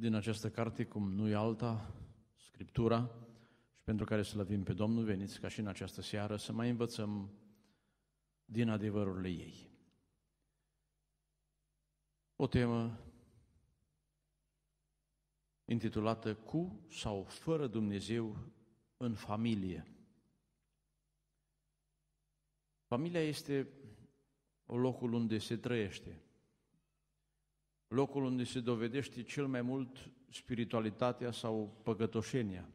din această carte, cum nu e alta, Scriptura, și pentru care slăvim pe Domnul, veniți ca și în această seară să mai învățăm din adevărurile ei. O temă intitulată Cu sau fără Dumnezeu în familie. Familia este locul unde se trăiește locul unde se dovedește cel mai mult spiritualitatea sau păcătoșenia.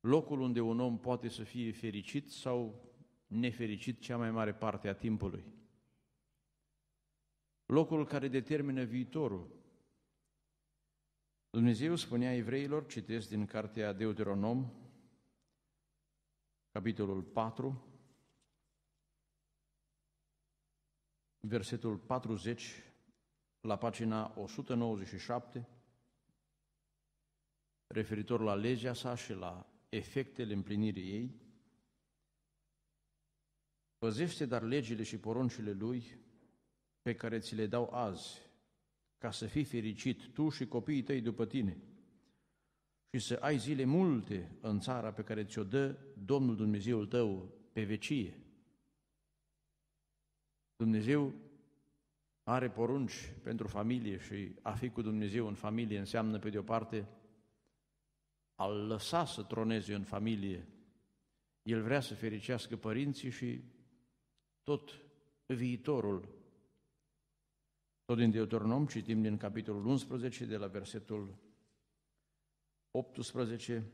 Locul unde un om poate să fie fericit sau nefericit cea mai mare parte a timpului. Locul care determină viitorul. Dumnezeu spunea evreilor, citesc din cartea Deuteronom, capitolul 4, versetul 40, la pagina 197, referitor la legea sa și la efectele împlinirii ei, păzește dar legile și poruncile lui pe care ți le dau azi, ca să fii fericit tu și copiii tăi după tine și să ai zile multe în țara pe care ți-o dă Domnul Dumnezeul tău pe vecie. Dumnezeu are porunci pentru familie și a fi cu Dumnezeu în familie înseamnă, pe de o parte, a lăsa să troneze în familie. El vrea să fericească părinții și tot viitorul. Tot din Deuteronom citim din capitolul 11, de la versetul 18,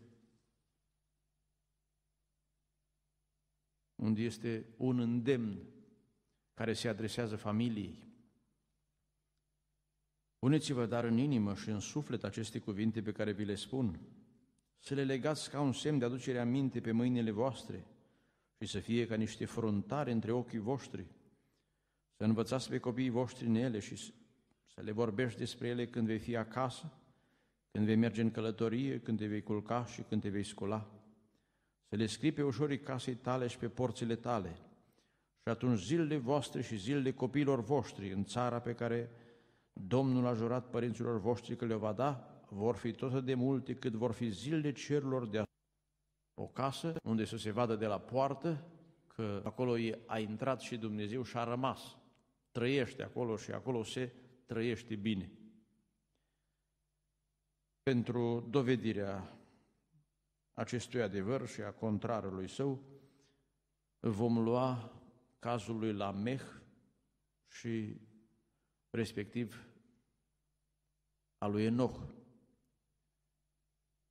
unde este un îndemn care se adresează familiei. Puneți-vă dar în inimă și în suflet aceste cuvinte pe care vi le spun, să le legați ca un semn de aducere a minte pe mâinile voastre și să fie ca niște frontare între ochii voștri, să învățați pe copiii voștri în ele și să le vorbești despre ele când vei fi acasă, când vei merge în călătorie, când te vei culca și când te vei scula. Să le scrii pe ușorii casei tale și pe porțile tale – și atunci zilele voastre și zilele copiilor voștri în țara pe care Domnul a jurat părinților voștri că le va da, vor fi tot de multe cât vor fi zilele cerurilor de o casă unde să se vadă de la poartă că acolo a intrat și Dumnezeu și a rămas. Trăiește acolo și acolo se trăiește bine. Pentru dovedirea acestui adevăr și a contrarului său, vom lua cazul lui Lameh și respectiv a lui Enoch.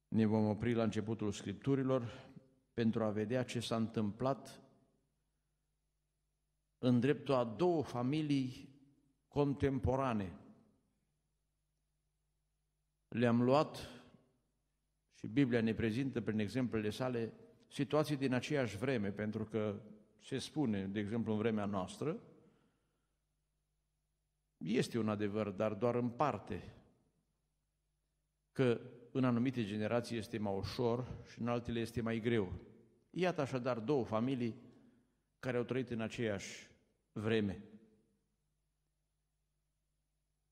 Ne vom opri la începutul Scripturilor pentru a vedea ce s-a întâmplat în dreptul a două familii contemporane. Le-am luat și Biblia ne prezintă prin exemplele sale situații din aceeași vreme, pentru că se spune, de exemplu, în vremea noastră, este un adevăr, dar doar în parte, că în anumite generații este mai ușor și în altele este mai greu. Iată așadar două familii care au trăit în aceeași vreme.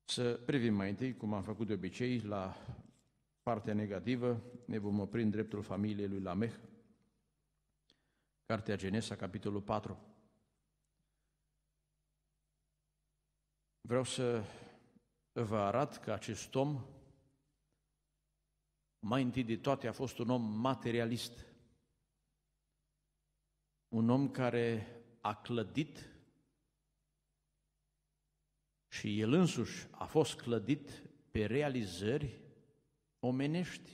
Să privim mai întâi, cum am făcut de obicei, la partea negativă, ne vom opri în dreptul familiei lui Lameh, Cartea Genesa, capitolul 4. Vreau să vă arăt că acest om, mai întâi de toate, a fost un om materialist. Un om care a clădit și el însuși a fost clădit pe realizări omenești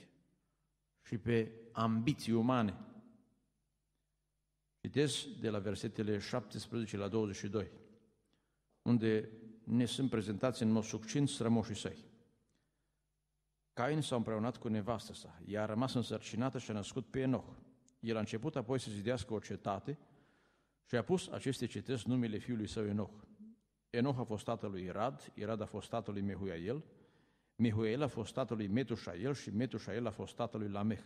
și pe ambiții umane. Citesc de la versetele 17 la 22, unde ne sunt prezentați în mod succint strămoșii săi. Cain s-a împreunat cu nevastă sa, ea a rămas însărcinată și a născut pe Enoch. El a început apoi să zidească o cetate și a pus aceste cetăți numele fiului său Enoch. Enoch a fost tatăl lui Irad, Irad a fost tatăl lui Mehuiael, Mehuiael a fost tatăl lui Metușael și Metușael a fost tatăl lui Lameh.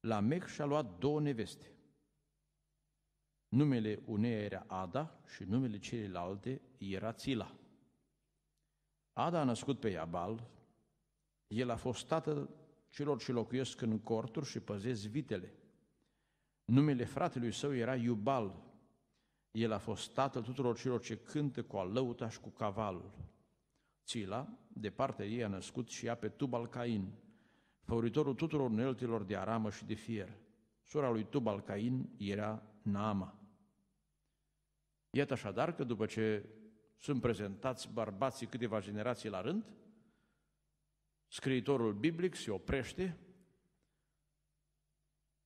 Lameh și-a luat două neveste, Numele uneia era Ada și numele celelalte era Țila. Ada a născut pe Iabal, el a fost tatăl celor ce locuiesc în corturi și păzesc vitele. Numele fratelui său era Iubal. El a fost tatăl tuturor celor ce cântă cu alăuta și cu cavalul. Țila, de partea ei, a născut și ea pe Tubal Cain, făuritorul tuturor neltilor de aramă și de fier. Sora lui Tubal Cain era Naama. Iată așadar că după ce sunt prezentați bărbații câteva generații la rând, scriitorul biblic se oprește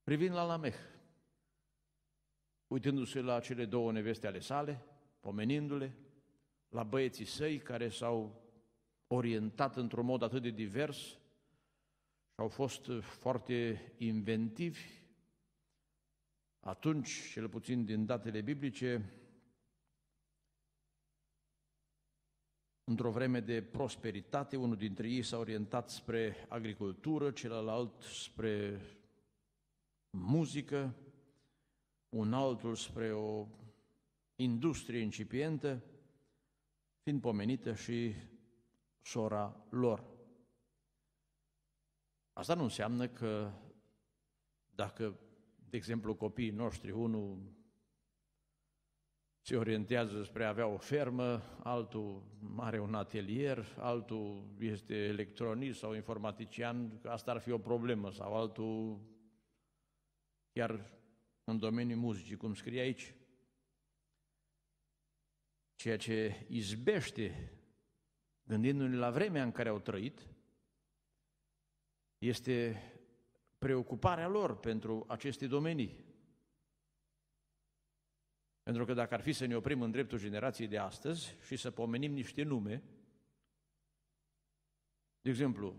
privind la Lameh, uitându-se la cele două neveste ale sale, pomenindu-le, la băieții săi care s-au orientat într-un mod atât de divers și au fost foarte inventivi. Atunci, cel puțin din datele biblice, Într-o vreme de prosperitate, unul dintre ei s-a orientat spre agricultură, celălalt spre muzică, un altul spre o industrie incipientă, fiind pomenită și sora lor. Asta nu înseamnă că dacă, de exemplu, copiii noștri, unul se orientează spre a avea o fermă, altul are un atelier, altul este electronist sau informatician, asta ar fi o problemă, sau altul chiar în domeniul muzicii, cum scrie aici. Ceea ce izbește, gândindu-ne la vremea în care au trăit, este preocuparea lor pentru aceste domenii. Pentru că dacă ar fi să ne oprim în dreptul generației de astăzi și să pomenim niște nume, de exemplu,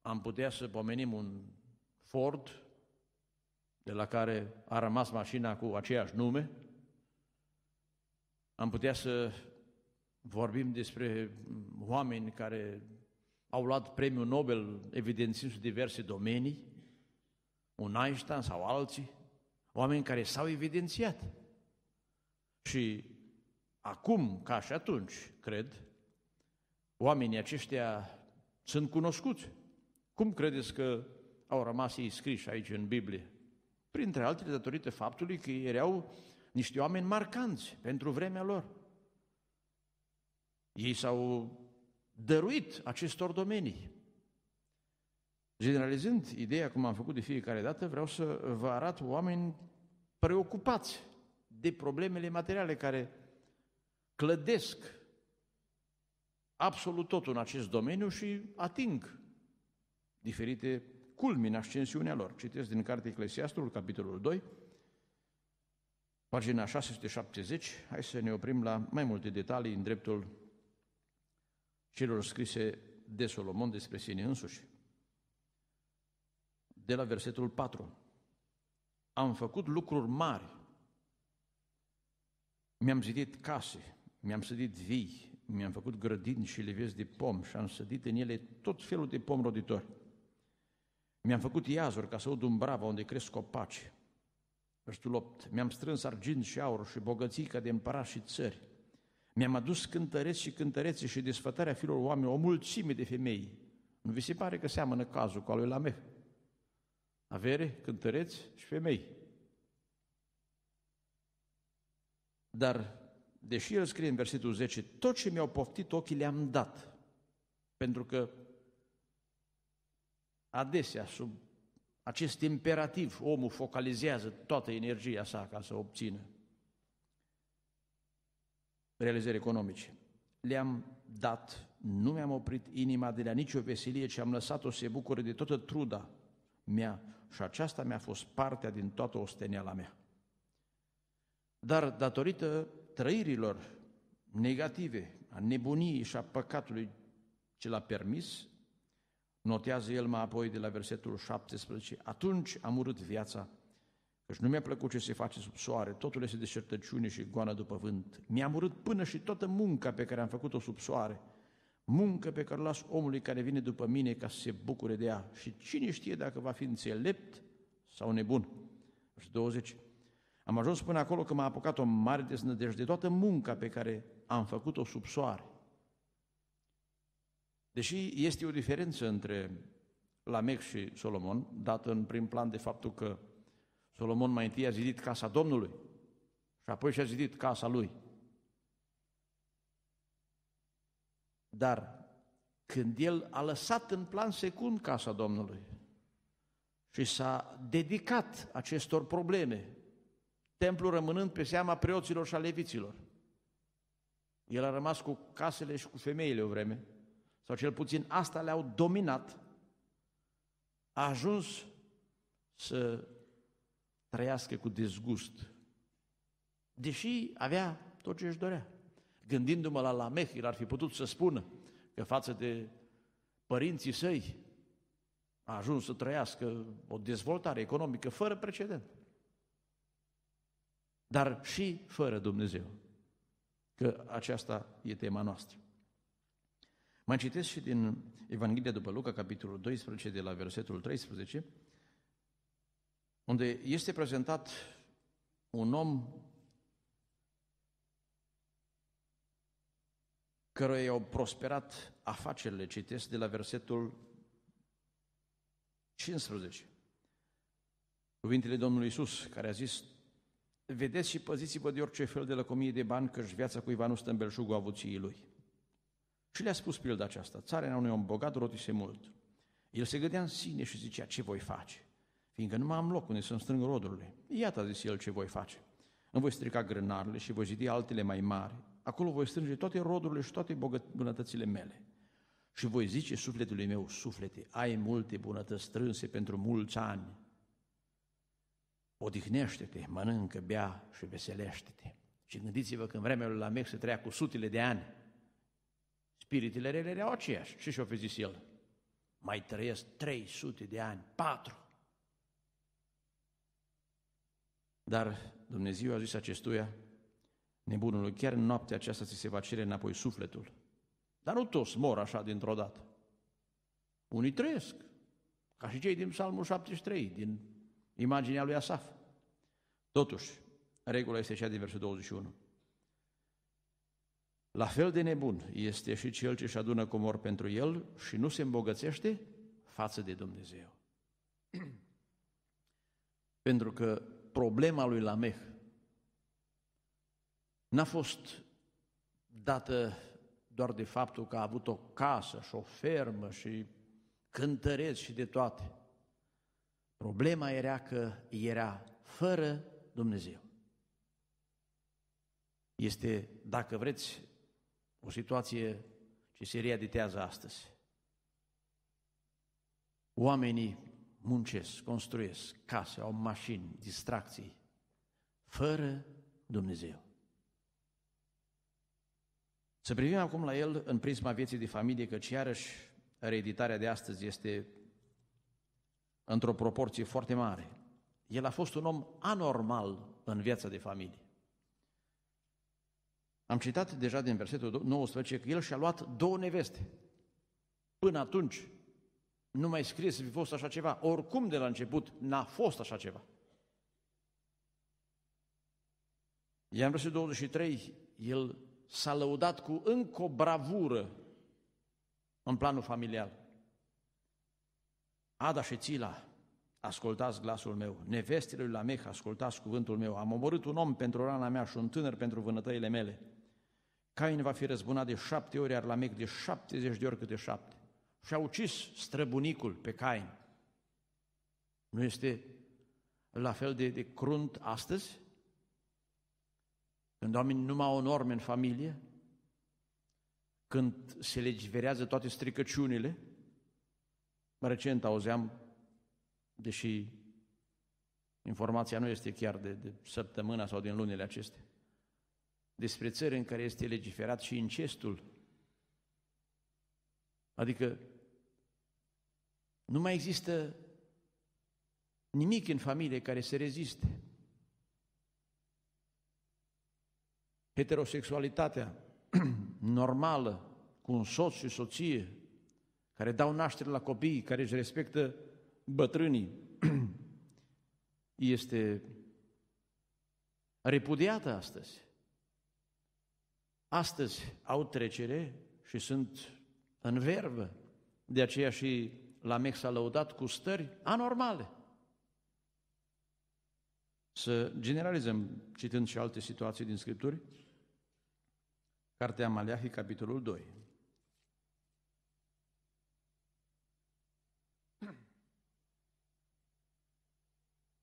am putea să pomenim un Ford de la care a rămas mașina cu aceeași nume, am putea să vorbim despre oameni care au luat premiul Nobel evidențind diverse domenii, un Einstein sau alții, Oameni care s-au evidențiat. Și acum, ca și atunci, cred, oamenii aceștia sunt cunoscuți. Cum credeți că au rămas ei scriși aici în Biblie? Printre altele, datorită faptului că erau niște oameni marcanți pentru vremea lor. Ei s-au dăruit acestor domenii. Generalizând ideea, cum am făcut de fiecare dată, vreau să vă arăt oameni preocupați de problemele materiale care clădesc absolut tot în acest domeniu și ating diferite culmi în ascensiunea lor. Citesc din Cartea Eclesiastul, capitolul 2, pagina 670. Hai să ne oprim la mai multe detalii în dreptul celor scrise de Solomon despre sine însuși de la versetul 4. Am făcut lucruri mari. Mi-am zidit case, mi-am sădit vii, mi-am făcut grădini și levezi de pom și am sădit în ele tot felul de pom roditor. Mi-am făcut iazuri ca să un bravo unde cresc copaci. Versetul 8. Mi-am strâns argint și aur și bogății ca de împărași și țări. Mi-am adus cântăreți și cântărețe și desfătarea filor oameni, o mulțime de femei. Nu vi se pare că seamănă cazul cu al lui Lameh? avere, cântăreți și femei. Dar, deși el scrie în versetul 10, tot ce mi-au poftit ochii le-am dat. Pentru că adesea, sub acest imperativ, omul focalizează toată energia sa ca să obțină realizări economice. Le-am dat, nu mi-am oprit inima de la nicio veselie, ci am lăsat-o să se bucure de toată truda mea și aceasta mi-a fost partea din toată osteniala mea. Dar datorită trăirilor negative, a nebuniei și a păcatului ce l-a permis, notează el mai apoi de la versetul 17, atunci am urât viața, căci nu mi-a plăcut ce se face sub soare, totul este deșertăciune și goană după vânt. Mi-am urât până și toată munca pe care am făcut-o sub soare – muncă pe care o las omului care vine după mine ca să se bucure de ea și cine știe dacă va fi înțelept sau nebun. Și 20. Am ajuns până acolo că m-a apucat o mare deznădejde de toată munca pe care am făcut-o sub soare. Deși este o diferență între Lamec și Solomon, dată în prim plan de faptul că Solomon mai întâi a zidit casa Domnului și apoi și-a zidit casa lui – Dar când el a lăsat în plan secund casa Domnului și s-a dedicat acestor probleme, templul rămânând pe seama preoților și a leviților, el a rămas cu casele și cu femeile o vreme, sau cel puțin asta le-au dominat, a ajuns să trăiască cu dezgust, deși avea tot ce își dorea. Gândindu-mă la Lameh, el ar fi putut să spună că față de părinții săi a ajuns să trăiască o dezvoltare economică fără precedent. Dar și fără Dumnezeu. Că aceasta e tema noastră. Mai citesc și din Evanghelia după Luca, capitolul 12, de la versetul 13, unde este prezentat un om căruia i-au prosperat afacerile, citesc de la versetul 15. Cuvintele Domnului Isus, care a zis, Vedeți și păziți-vă de orice fel de lăcomie de bani, căci viața cuiva nu stă în belșugul avuției lui. Și le-a spus pilda aceasta, țara unui om bogat rotise mult. El se gândea în sine și zicea, ce voi face? Fiindcă nu mai am loc unde să-mi strâng rodurile. Iată, a zis el, ce voi face. Îmi voi strica grânarele și voi zidi altele mai mari acolo voi strânge toate rodurile și toate bunătățile mele. Și voi zice sufletului meu, suflete, ai multe bunătăți strânse pentru mulți ani. Odihnește-te, mănâncă, bea și veselește-te. Și gândiți-vă că în vremea lui Lamech se trăia cu sutele de ani. Spiritele rele erau aceiași. Și și-o fi zis el? Mai trăiesc 300 de ani, 4. Dar Dumnezeu a zis acestuia, nebunului, chiar în noaptea aceasta ți se va cere înapoi sufletul. Dar nu toți mor așa dintr-o dată. Unii trăiesc, ca și cei din Psalmul 73, din imaginea lui Asaf. Totuși, regula este cea din versul 21. La fel de nebun este și cel ce își adună comor pentru el și nu se îmbogățește față de Dumnezeu. pentru că problema lui Lameh N-a fost dată doar de faptul că a avut o casă și o fermă și cântăreț și de toate. Problema era că era fără Dumnezeu. Este, dacă vreți, o situație ce se readitează astăzi. Oamenii muncesc, construiesc case, au mașini, distracții, fără Dumnezeu. Să privim acum la el în prisma vieții de familie, căci iarăși reeditarea de astăzi este într-o proporție foarte mare. El a fost un om anormal în viața de familie. Am citat deja din versetul 19 că el și-a luat două neveste. Până atunci nu mai scrie să fi fost așa ceva. Oricum de la început n-a fost așa ceva. Iar în versetul 23, el s-a lăudat cu încă o bravură în planul familial. Ada și Țila, ascultați glasul meu, nevestele lui Lameh, ascultați cuvântul meu, am omorât un om pentru rana mea și un tânăr pentru vânătăile mele. Cain va fi răzbunat de șapte ori, iar Lamech de șaptezeci de ori câte șapte. Și-a ucis străbunicul pe Cain. Nu este la fel de, de crunt astăzi? când oamenii nu mai au norme în familie, când se legiverează toate stricăciunile, recent auzeam, deși informația nu este chiar de, de săptămâna sau din lunile acestea, despre țări în care este legiferat și incestul. Adică nu mai există nimic în familie care se reziste. heterosexualitatea normală, cu un soț și soție, care dau naștere la copii, care își respectă bătrânii, este repudiată astăzi. Astăzi au trecere și sunt în verbă. De aceea și la s-a lăudat cu stări anormale să generalizăm, citând și alte situații din Scripturi, Cartea Maleahii, capitolul 2.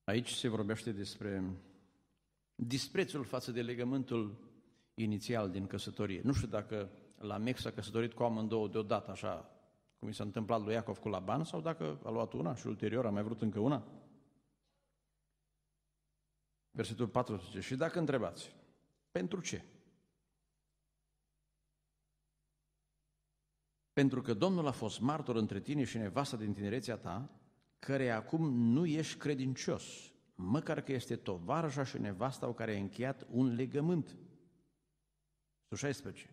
Aici se vorbește despre disprețul față de legământul inițial din căsătorie. Nu știu dacă la Mex s-a căsătorit cu amândouă deodată, așa cum i s-a întâmplat lui Iacov cu Laban, sau dacă a luat una și ulterior a mai vrut încă una. Versetul 14. Și dacă întrebați, pentru ce? Pentru că Domnul a fost martor între tine și nevasta din tinerețea ta, care acum nu ești credincios, măcar că este tovarășa și nevasta o care a încheiat un legământ. 16.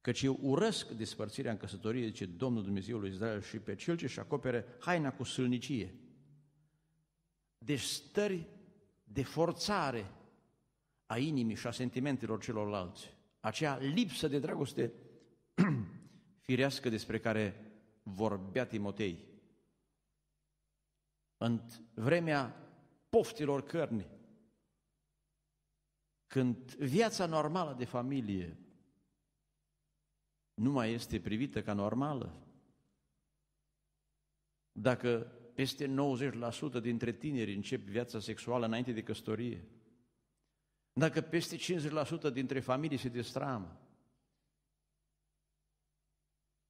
Căci eu urăsc despărțirea în căsătorie, zice Domnul Dumnezeul lui Israel, și pe cel ce și acopere haina cu sâlnicie. Deci stări de forțare a inimii și a sentimentelor celorlalți, acea lipsă de dragoste firească despre care vorbea Timotei. În vremea poftilor cărni, când viața normală de familie nu mai este privită ca normală, dacă peste 90% dintre tineri încep viața sexuală înainte de căsătorie. Dacă peste 50% dintre familii se destramă,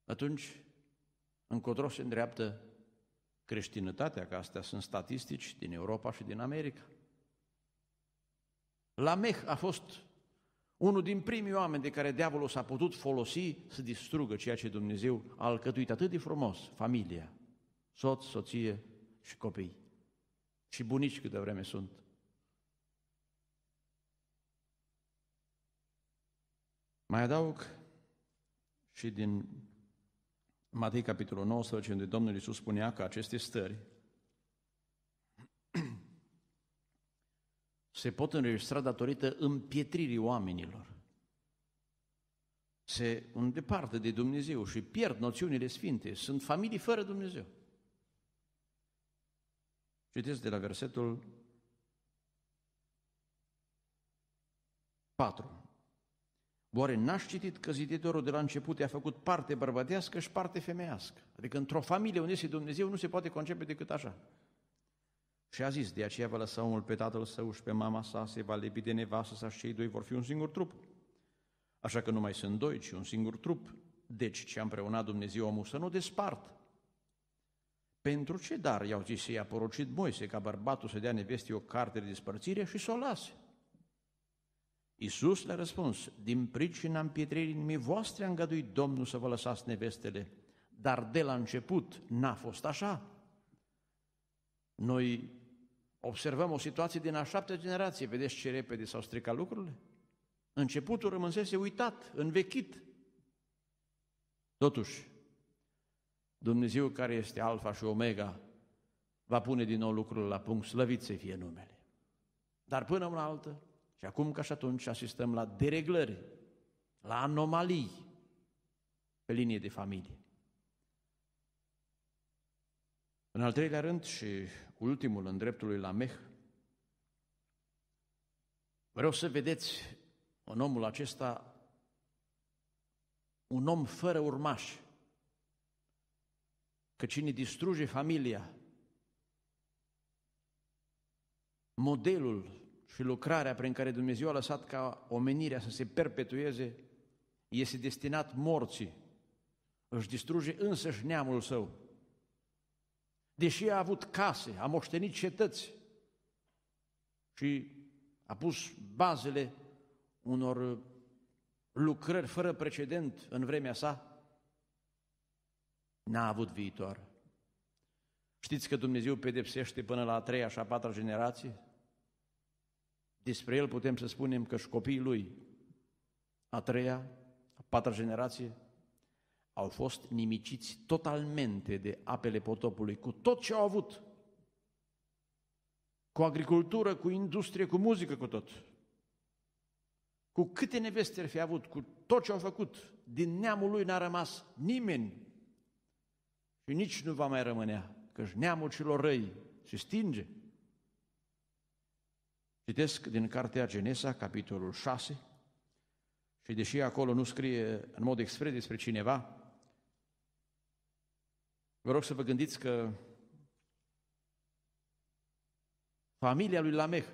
atunci încotro se îndreaptă creștinătatea, că astea sunt statistici din Europa și din America. Lameh a fost unul din primii oameni de care diavolul s-a putut folosi să distrugă ceea ce Dumnezeu a alcătuit atât de frumos, familia, soț, soție, și copii. Și bunici câte vreme sunt. Mai adaug și din Matei capitolul 19, unde Domnul Iisus spunea că aceste stări se pot înregistra datorită împietririi oamenilor. Se îndepartă de Dumnezeu și pierd noțiunile sfinte. Sunt familii fără Dumnezeu. Citesc de la versetul 4. Oare n-aș citit că ziditorul de la început i-a făcut parte bărbătească și parte femeiască? Adică într-o familie unde este Dumnezeu nu se poate concepe decât așa. Și a zis, de aceea vă lăsa omul pe tatăl său și pe mama sa, se va lepi de nevasă sa și cei doi vor fi un singur trup. Așa că nu mai sunt doi, ci un singur trup. Deci ce a împreunat Dumnezeu omul să nu despartă. Pentru ce dar, i-au zis ei, a porocit Moise ca bărbatul să dea nevestii o carte de despărțire și să o lase? Iisus le-a răspuns, din pricina împietririi inimii voastre a îngăduit Domnul să vă lăsați nevestele, dar de la început n-a fost așa. Noi observăm o situație din a șaptea generație, vedeți ce repede s-au stricat lucrurile? Începutul rămânsese uitat, învechit. Totuși, Dumnezeu care este Alfa și Omega va pune din nou lucrul la punct, slăvit să fie numele. Dar până una altă, și acum ca și atunci asistăm la dereglări, la anomalii pe linie de familie. În al treilea rând și ultimul în dreptul lui Lameh, vreau să vedeți în omul acesta un om fără urmași că cine distruge familia, modelul și lucrarea prin care Dumnezeu a lăsat ca omenirea să se perpetueze, este destinat morții, își distruge însăși neamul său. Deși a avut case, a moștenit cetăți și a pus bazele unor lucrări fără precedent în vremea sa, n-a avut viitor. Știți că Dumnezeu pedepsește până la a treia și a patra generație? Despre el putem să spunem că și copiii lui, a treia, a patra generație, au fost nimiciți totalmente de apele potopului, cu tot ce au avut, cu agricultură, cu industrie, cu muzică, cu tot. Cu câte neveste ar fi avut, cu tot ce au făcut, din neamul lui n-a rămas nimeni și nici nu va mai rămâne, căci neamul celor răi se stinge. Citesc din cartea Genesa, capitolul 6, și deși acolo nu scrie în mod expres despre cineva, vă rog să vă gândiți că familia lui Lameh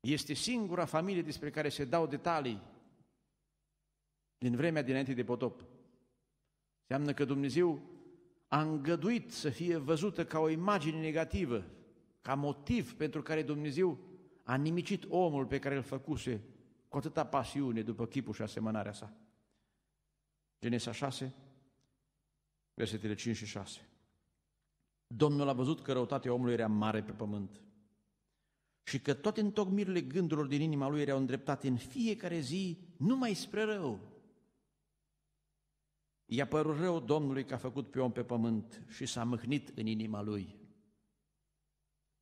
este singura familie despre care se dau detalii din vremea dinainte de potop. Înseamnă că Dumnezeu a îngăduit să fie văzută ca o imagine negativă, ca motiv pentru care Dumnezeu a nimicit omul pe care îl făcuse cu atâta pasiune după chipul și asemănarea sa. Genesa 6, versetele 5 și 6. Domnul a văzut că răutatea omului era mare pe pământ și că toate întocmirile gândurilor din inima lui erau îndreptate în fiecare zi numai spre rău. I-a părut rău Domnului că a făcut pe om pe pământ și s-a mâhnit în inima lui.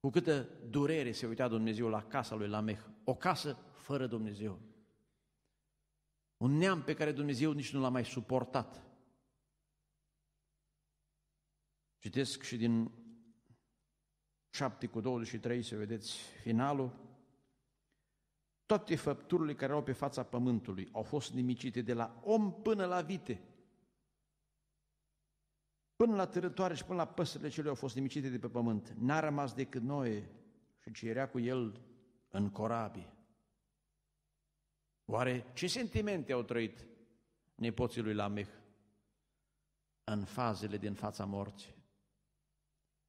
Cu câtă durere se uita Dumnezeu la casa lui Lameh, o casă fără Dumnezeu. Un neam pe care Dumnezeu nici nu l-a mai suportat. Citesc și din 7 cu 23 să vedeți finalul. Toate făpturile care erau pe fața pământului au fost nimicite de la om până la vite, Până la târătoare și până la păsările cele au fost nimicite de pe pământ. N-a rămas decât Noe și ce era cu el în corabie. Oare ce sentimente au trăit nepoții lui Lameh în fazele din fața morții?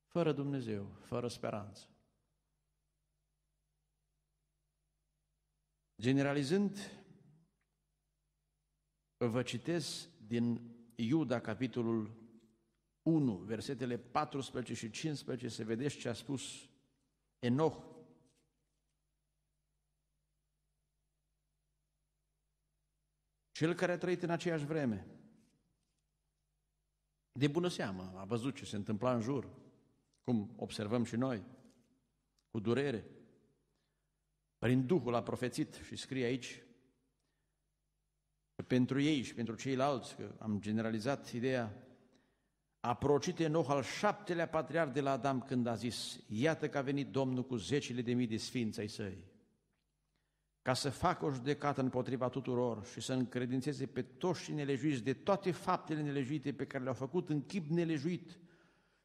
Fără Dumnezeu, fără speranță. Generalizând, vă citesc din Iuda, capitolul 1, versetele 14 și 15, să vedeți ce a spus Enoch. Cel care a trăit în aceeași vreme, de bună seamă, a văzut ce se întâmpla în jur, cum observăm și noi, cu durere. Prin Duhul a profețit și scrie aici că pentru ei și pentru ceilalți, că am generalizat ideea, a procit Enoch al șaptelea patriar de la Adam când a zis, iată că a venit Domnul cu zecile de mii de sfinți ai săi, ca să facă o judecată împotriva tuturor și să încredințeze pe toți și nelejuiți de toate faptele nelejuite pe care le-au făcut în chip nelejuit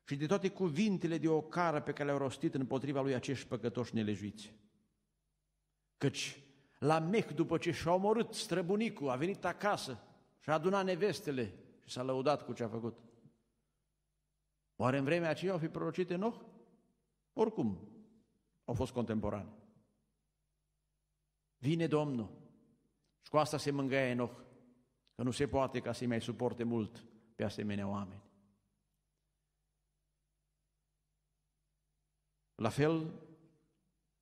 și de toate cuvintele de ocară pe care le-au rostit împotriva lui acești păcătoși nelejuiți. Căci la Meh, după ce și-a omorât străbunicul, a venit acasă și a adunat nevestele și s-a lăudat cu ce a făcut. Oare în vremea aceea au fi prorocit Enoch? Oricum, au fost contemporani. Vine Domnul. Și cu asta se mângâia Enoch, că nu se poate ca să-i mai suporte mult pe asemenea oameni. La fel,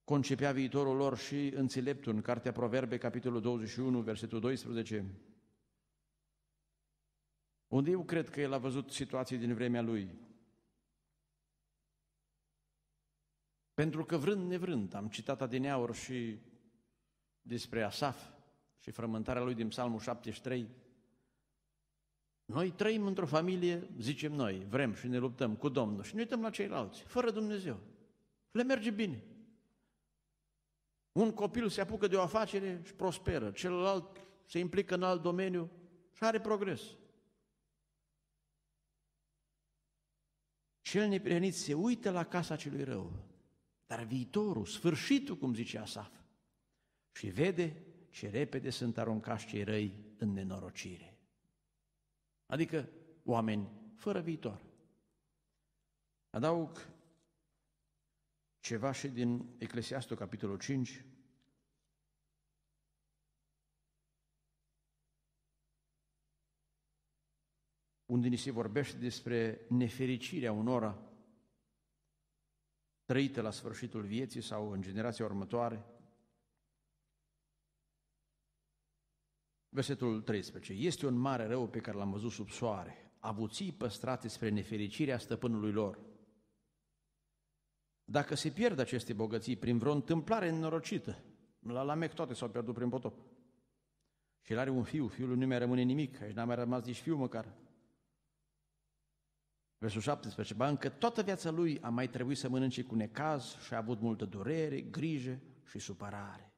concepea viitorul lor și înțeleptul în Cartea Proverbe, capitolul 21, versetul 12, unde eu cred că el a văzut situații din vremea lui, Pentru că vrând nevrând, am citat adineaur și despre Asaf și frământarea lui din Psalmul 73, noi trăim într-o familie, zicem noi, vrem și ne luptăm cu Domnul și ne uităm la ceilalți, fără Dumnezeu. Le merge bine. Un copil se apucă de o afacere și prosperă, celălalt se implică în alt domeniu și are progres. Cel neprihănit se uită la casa celui rău dar viitorul, sfârșitul, cum zice Asaf. Și vede ce repede sunt aruncați cei răi în nenorocire. Adică oameni fără viitor. Adaug ceva și din Eclesiastul, capitolul 5, unde ni se vorbește despre nefericirea unora trăite la sfârșitul vieții sau în generația următoare. Versetul 13. Este un mare rău pe care l-am văzut sub soare, avuții păstrate spre nefericirea stăpânului lor. Dacă se pierd aceste bogății prin vreo întâmplare nenorocită, la Lamec toate s-au pierdut prin potop. Și el are un fiu, fiul nu mai rămâne nimic, aici n-a mai rămas nici fiu măcar. Versul 17, ba încă toată viața lui a mai trebuit să mănânce cu necaz și a avut multă durere, grijă și supărare.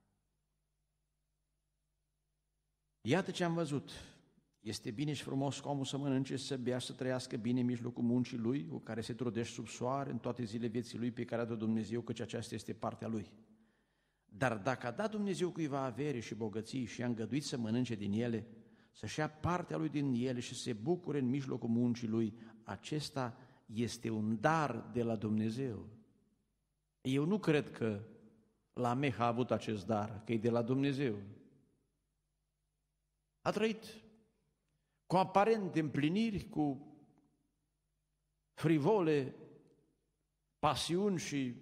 Iată ce am văzut. Este bine și frumos ca omul să mănânce, să bea, să trăiască bine în mijlocul muncii lui, cu care se trudește sub soare în toate zile vieții lui pe care a dat Dumnezeu, căci aceasta este partea lui. Dar dacă a dat Dumnezeu cuiva avere și bogății și a îngăduit să mănânce din ele, să-și ia partea lui din ele și să se bucure în mijlocul muncii lui, acesta este un dar de la Dumnezeu. Eu nu cred că la Meh a avut acest dar, că e de la Dumnezeu. A trăit cu aparente împliniri, cu frivole pasiuni și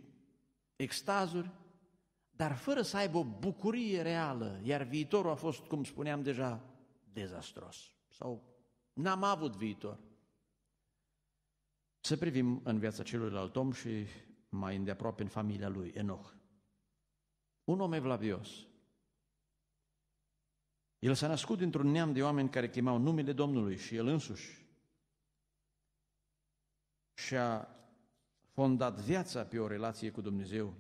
extazuri, dar fără să aibă o bucurie reală, iar viitorul a fost, cum spuneam deja, dezastros. Sau n-am avut viitor. Să privim în viața celuilalt om și mai îndeaproape în familia lui, Enoch. Un om evlavios. El s-a născut dintr-un neam de oameni care chemau numele Domnului și el însuși. Și a fondat viața pe o relație cu Dumnezeu.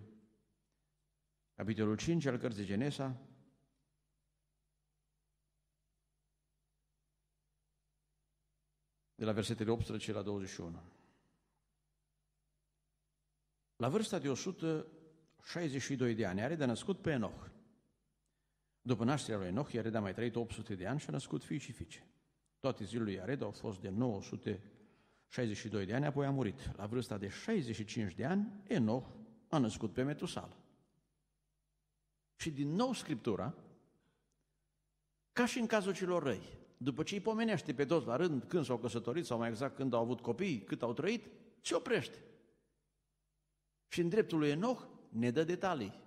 Capitolul 5 al cărții Genesa, de la versetele 18 la 21. La vârsta de 162 de ani are de născut pe Enoch. După nașterea lui Enoch, Iared a mai trăit 800 de ani și a născut fii și fiice. Toate zilele lui Iared au fost de 962 de ani, apoi a murit. La vârsta de 65 de ani, Enoch a născut pe Metusala. Și din nou Scriptura, ca și în cazul celor răi, după ce îi pomenește pe toți la rând, când s-au căsătorit, sau mai exact când au avut copii, cât au trăit, se oprește. Și în dreptul lui Enoch ne dă detalii.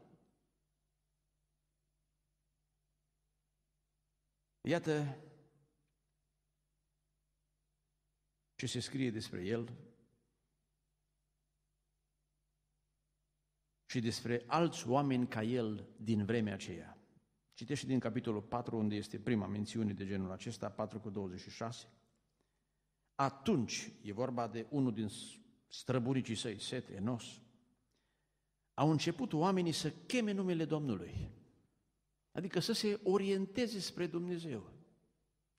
Iată ce se scrie despre el și despre alți oameni ca el din vremea aceea. Citește din capitolul 4, unde este prima mențiune de genul acesta, 4 cu 26. Atunci, e vorba de unul din străburicii săi, Set, Enos, au început oamenii să cheme numele Domnului. Adică să se orienteze spre Dumnezeu,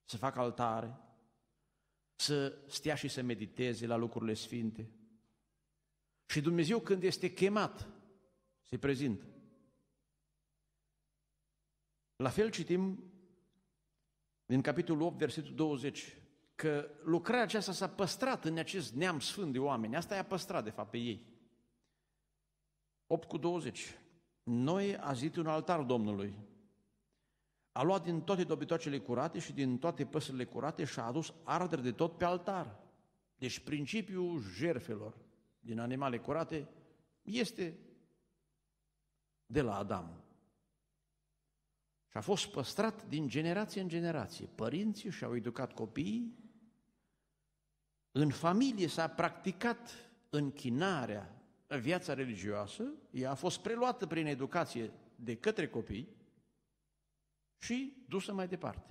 să facă altare, să stea și să mediteze la lucrurile sfinte. Și Dumnezeu când este chemat, se prezintă. La fel citim din capitolul 8, versetul 20, că lucrarea aceasta s-a păstrat în acest neam sfânt de oameni. Asta i-a păstrat, de fapt, pe ei. 8 cu 20. Noi a zis un altar Domnului. A luat din toate dobitoacele curate și din toate păsările curate și a adus ardere de tot pe altar. Deci principiul jerfelor din animale curate este de la Adam. Și a fost păstrat din generație în generație. Părinții și-au educat copiii, în familie s-a practicat închinarea viața religioasă, ea a fost preluată prin educație de către copii și dusă mai departe.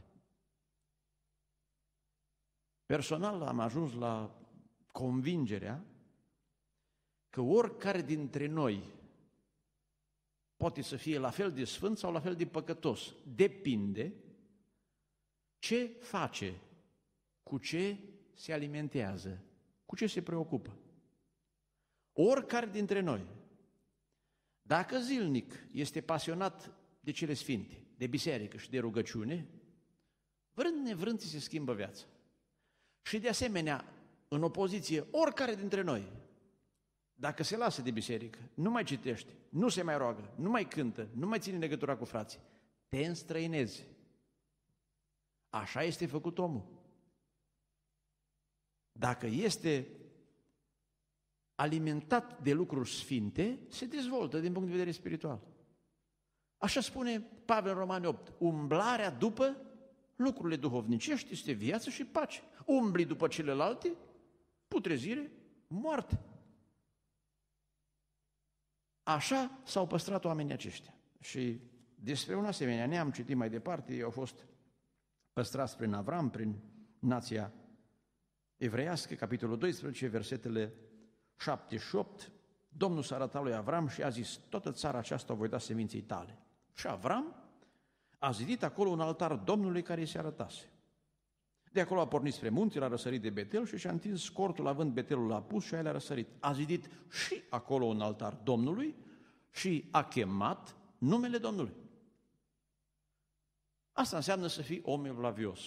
Personal am ajuns la convingerea că oricare dintre noi poate să fie la fel de sfânt sau la fel de păcătos. Depinde ce face, cu ce se alimentează, cu ce se preocupă. Oricare dintre noi, dacă zilnic este pasionat de cele sfinte, de biserică și de rugăciune, vrând nevrând se schimbă viața. Și de asemenea, în opoziție, oricare dintre noi, dacă se lasă de biserică, nu mai citește, nu se mai roagă, nu mai cântă, nu mai ține legătura cu frații, te înstrăinezi. Așa este făcut omul. Dacă este alimentat de lucruri sfinte, se dezvoltă din punct de vedere spiritual. Așa spune Pavel în Romani 8, umblarea după lucrurile duhovnicești este viață și pace. Umbli după celelalte, putrezire, moarte. Așa s-au păstrat oamenii aceștia. Și despre un asemenea neam citit mai departe, ei au fost păstrați prin Avram, prin nația evreiască, capitolul 12, versetele 78, Domnul s-a arătat lui Avram și a zis, toată țara aceasta o voi da seminței tale. Și Avram a zidit acolo un altar Domnului care i se arătase. De acolo a pornit spre munte, l-a răsărit de Betel și și-a întins scortul având Betelul la pus și el a răsărit. A zidit și acolo un altar Domnului și a chemat numele Domnului. Asta înseamnă să fii om evlavios.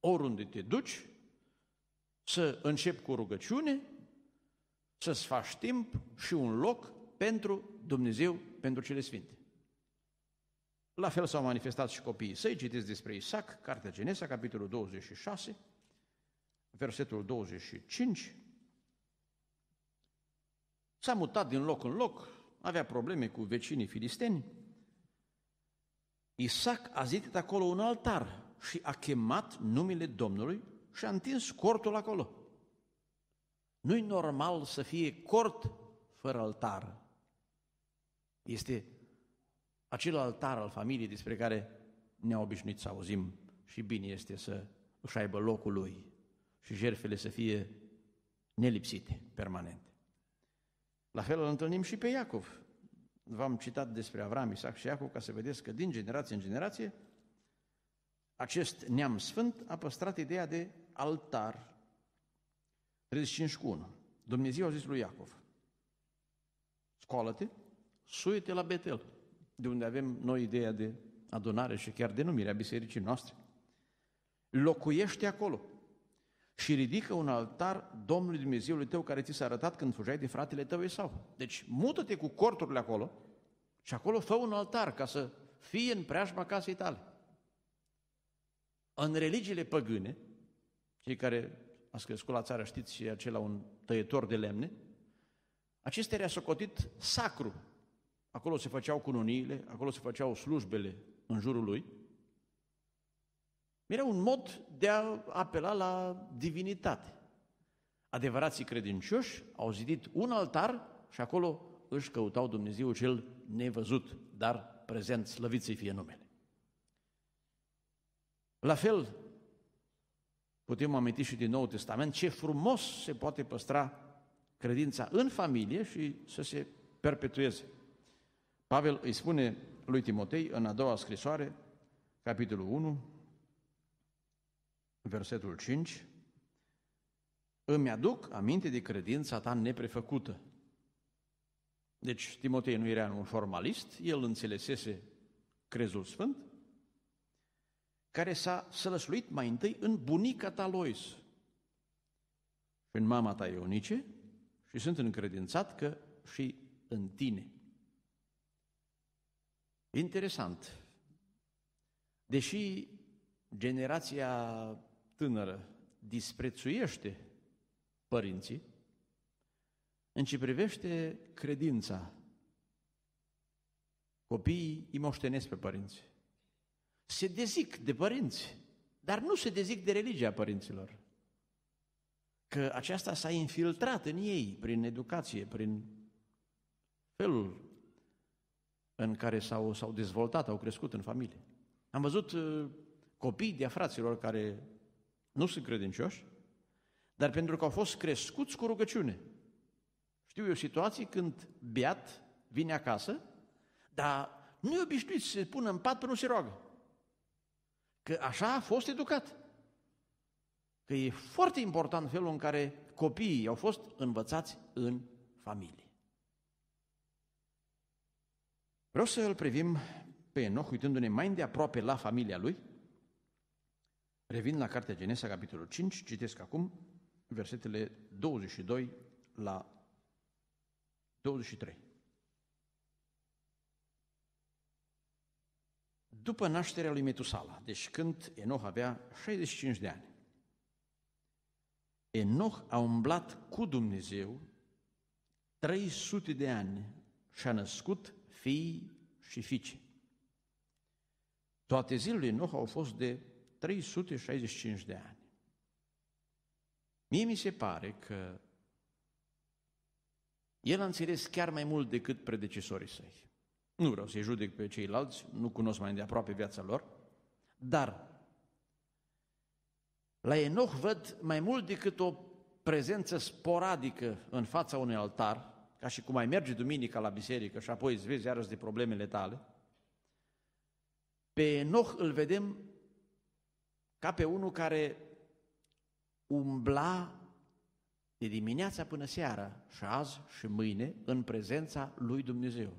Oriunde te duci, să începi cu rugăciune, să-ți faci timp și un loc pentru Dumnezeu, pentru cele sfinte. La fel s-au manifestat și copiii săi, citiți despre Isaac, Cartea Genesa, capitolul 26, versetul 25. S-a mutat din loc în loc, avea probleme cu vecinii filisteni. Isaac a zidit acolo un altar și a chemat numele Domnului și a întins cortul acolo nu e normal să fie cort fără altar. Este acel altar al familiei despre care ne-a obișnuit să auzim și bine este să își aibă locul lui și jertfele să fie nelipsite permanent. La fel îl întâlnim și pe Iacov. V-am citat despre Avram, Isaac și Iacov ca să vedeți că din generație în generație acest neam sfânt a păstrat ideea de altar 35 cu 1. Dumnezeu a zis lui Iacov, scoală-te, suie-te la Betel, de unde avem noi ideea de adunare și chiar denumirea bisericii noastre. Locuiește acolo și ridică un altar Domnului Dumnezeului tău care ți s-a arătat când fugeai de fratele tău sau. Deci mută-te cu corturile acolo și acolo fă un altar ca să fie în preajma casei tale. În religiile păgâne, cei care a crescut la țară, știți, și acela un tăietor de lemne, acesta era socotit sacru. Acolo se făceau cununiile, acolo se făceau slujbele în jurul lui. Era un mod de a apela la divinitate. Adevărații credincioși au zidit un altar și acolo își căutau Dumnezeu cel nevăzut, dar prezent, slăvit să fie numele. La fel, putem aminti și din Nou Testament, ce frumos se poate păstra credința în familie și să se perpetueze. Pavel îi spune lui Timotei în a doua scrisoare, capitolul 1, versetul 5, îmi aduc aminte de credința ta neprefăcută. Deci Timotei nu era un formalist, el înțelesese crezul sfânt, care s-a sălășluit mai întâi în bunica ta Lois și în mama ta Ionice și sunt încredințat că și în tine. Interesant. Deși generația tânără disprețuiește părinții, în ce privește credința, copiii îi moștenesc pe părinți se dezic de părinți, dar nu se dezic de religia părinților. Că aceasta s-a infiltrat în ei prin educație, prin felul în care s-au, s-au dezvoltat, au crescut în familie. Am văzut uh, copii de a fraților care nu sunt credincioși, dar pentru că au fost crescuți cu rugăciune. Știu eu situații când beat vine acasă, dar nu e obișnuit să se pună în pat până nu se roagă. Că așa a fost educat. Că e foarte important felul în care copiii au fost învățați în familie. Vreau să îl privim pe Enoch uitându-ne mai îndeaproape la familia lui. Revin la Cartea Genesa, capitolul 5, citesc acum versetele 22 la 23. după nașterea lui Metusala, deci când Enoch avea 65 de ani. Enoch a umblat cu Dumnezeu 300 de ani și a născut fii și fiice. Toate zilele Enoch au fost de 365 de ani. Mie mi se pare că el a înțeles chiar mai mult decât predecesorii săi. Nu vreau să-i judec pe ceilalți, nu cunosc mai aproape viața lor, dar la Enoch văd mai mult decât o prezență sporadică în fața unui altar, ca și cum ai merge duminica la biserică și apoi îți vezi iarăși de problemele tale, pe Enoch îl vedem ca pe unul care umbla de dimineața până seara și azi și mâine în prezența lui Dumnezeu.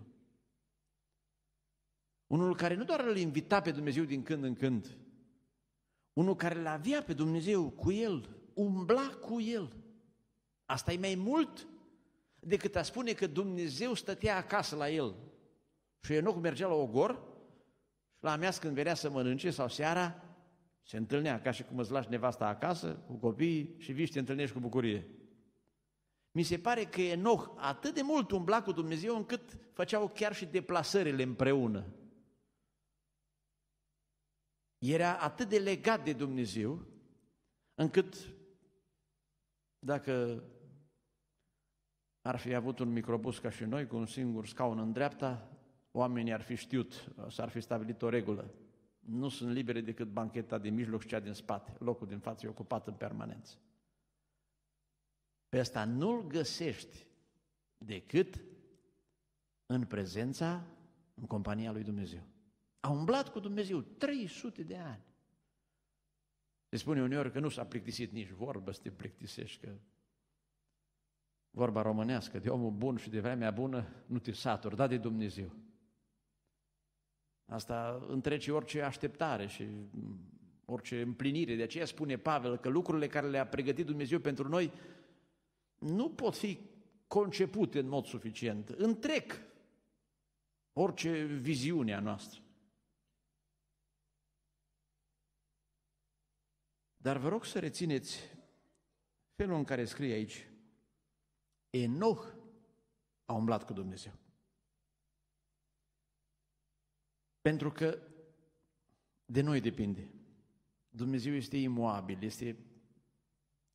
Unul care nu doar îl invita pe Dumnezeu din când în când, unul care îl avea pe Dumnezeu cu el, umbla cu el. Asta e mai mult decât a spune că Dumnezeu stătea acasă la el. Și Enoch mergea la ogor și la amiază când venea să mănânce sau seara, se întâlnea ca și cum îți lași nevasta acasă, cu copiii și vii și te întâlnești cu bucurie. Mi se pare că Enoch atât de mult umbla cu Dumnezeu încât făceau chiar și deplasările împreună era atât de legat de Dumnezeu, încât dacă ar fi avut un microbus ca și noi, cu un singur scaun în dreapta, oamenii ar fi știut, s-ar fi stabilit o regulă. Nu sunt libere decât bancheta din mijloc și cea din spate. Locul din față e ocupat în permanență. Pe asta nu-l găsești decât în prezența, în compania lui Dumnezeu. A umblat cu Dumnezeu 300 de ani. Se spune uneori că nu s-a plictisit nici vorbă să te plictisești, că vorba românească, de omul bun și de vremea bună, nu te saturi, da de Dumnezeu. Asta întrece orice așteptare și orice împlinire. De aceea spune Pavel că lucrurile care le-a pregătit Dumnezeu pentru noi nu pot fi concepute în mod suficient. Întrec orice viziune a noastră. Dar vă rog să rețineți felul în care scrie aici. Enoch a umblat cu Dumnezeu. Pentru că de noi depinde. Dumnezeu este imoabil, este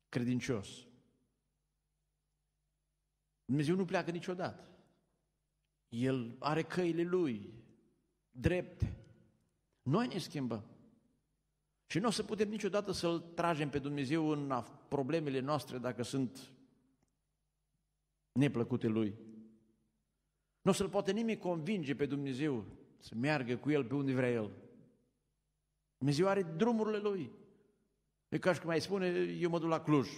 credincios. Dumnezeu nu pleacă niciodată. El are căile lui, drepte. Noi ne schimbăm. Și nu o să putem niciodată să-L tragem pe Dumnezeu în problemele noastre dacă sunt neplăcute Lui. Nu o să-L poate nimic convinge pe Dumnezeu să meargă cu El pe unde vrea El. Dumnezeu are drumurile Lui. E ca și cum mai spune, eu mă duc la Cluj.